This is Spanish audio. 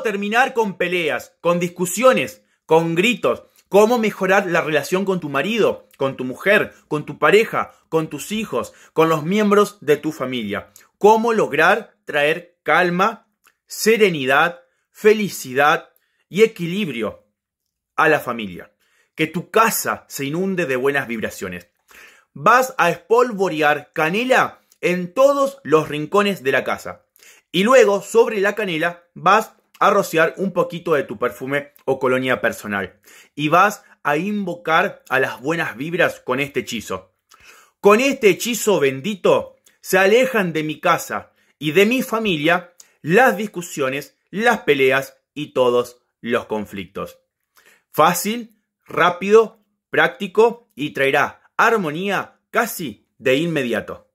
terminar con peleas, con discusiones, con gritos, cómo mejorar la relación con tu marido, con tu mujer, con tu pareja, con tus hijos, con los miembros de tu familia. Cómo lograr traer calma, serenidad, felicidad y equilibrio a la familia. Que tu casa se inunde de buenas vibraciones. Vas a espolvorear canela en todos los rincones de la casa. Y luego sobre la canela vas a rociar un poquito de tu perfume o colonia personal y vas a invocar a las buenas vibras con este hechizo. Con este hechizo bendito se alejan de mi casa y de mi familia las discusiones, las peleas y todos los conflictos. Fácil, rápido, práctico y traerá armonía casi de inmediato.